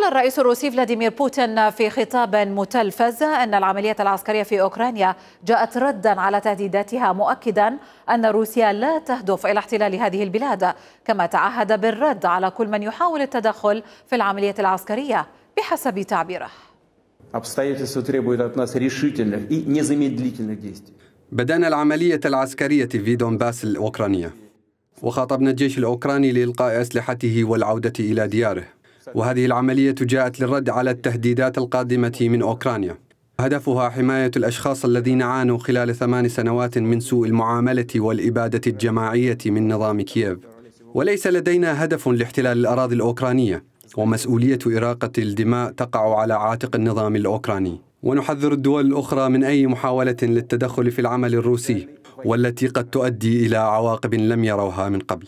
قال الرئيس الروسي فلاديمير بوتين في خطاب متلفز أن العملية العسكرية في أوكرانيا جاءت ردا على تهديداتها مؤكدا أن روسيا لا تهدف إلى احتلال هذه البلاد كما تعهد بالرد على كل من يحاول التدخل في العملية العسكرية بحسب تعبيره بدأنا العملية العسكرية في دونباس الأوكرانية وخاطبنا الجيش الأوكراني لإلقاء أسلحته والعودة إلى دياره وهذه العملية جاءت للرد على التهديدات القادمة من أوكرانيا هدفها حماية الأشخاص الذين عانوا خلال ثمان سنوات من سوء المعاملة والإبادة الجماعية من نظام كييف وليس لدينا هدف لاحتلال الأراضي الأوكرانية ومسؤولية إراقة الدماء تقع على عاتق النظام الأوكراني ونحذر الدول الأخرى من أي محاولة للتدخل في العمل الروسي والتي قد تؤدي إلى عواقب لم يروها من قبل